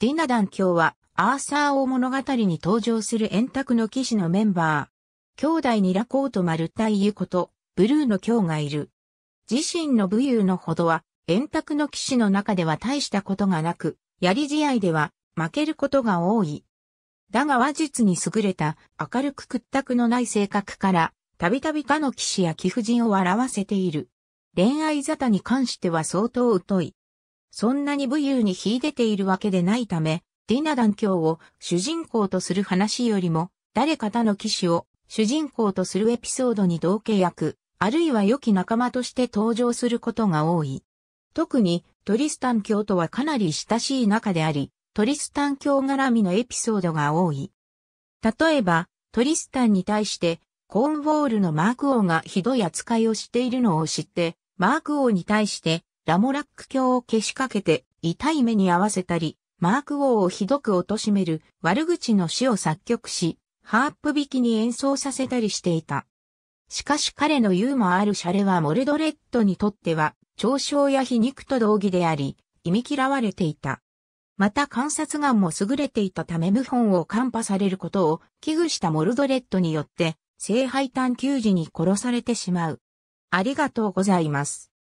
ディナダン卿は、アーサー王物語に登場する円卓の騎士のメンバー。兄弟にラコート・マルタイユこと、ブルーの卿がいる。自身の武勇のほどは、円卓の騎士の中では大したことがなく、槍試合では負けることが多い。だが話術に優れた明るく屈託のない性格から、たびたび他の騎士や貴婦人を笑わせている。恋愛沙汰に関しては相当疎い。そんなに武勇に秀でているわけでないため、ディナ団教を主人公とする話よりも、誰か他の騎士を主人公とするエピソードに同契約、あるいは良き仲間として登場することが多い。特にトリスタン教とはかなり親しい仲であり、トリスタン教絡みのエピソードが多い。例えば、トリスタンに対して、コーンウォールのマーク王がひどい扱いをしているのを知って、マーク王に対して、ラモラック卿をけしかけて痛い目に合わせたり、マーク王をひどく貶める悪口の詩を作曲し、ハープ弾きに演奏させたりしていた。しかし彼のユーモアあるシャレはモルドレットにとっては、嘲笑や皮肉と同義であり、忌み嫌われていた。また観察眼も優れていたため謀反を看破されることを危惧したモルドレットによって、聖杯探求時に殺されてしまう。ありがとうございます。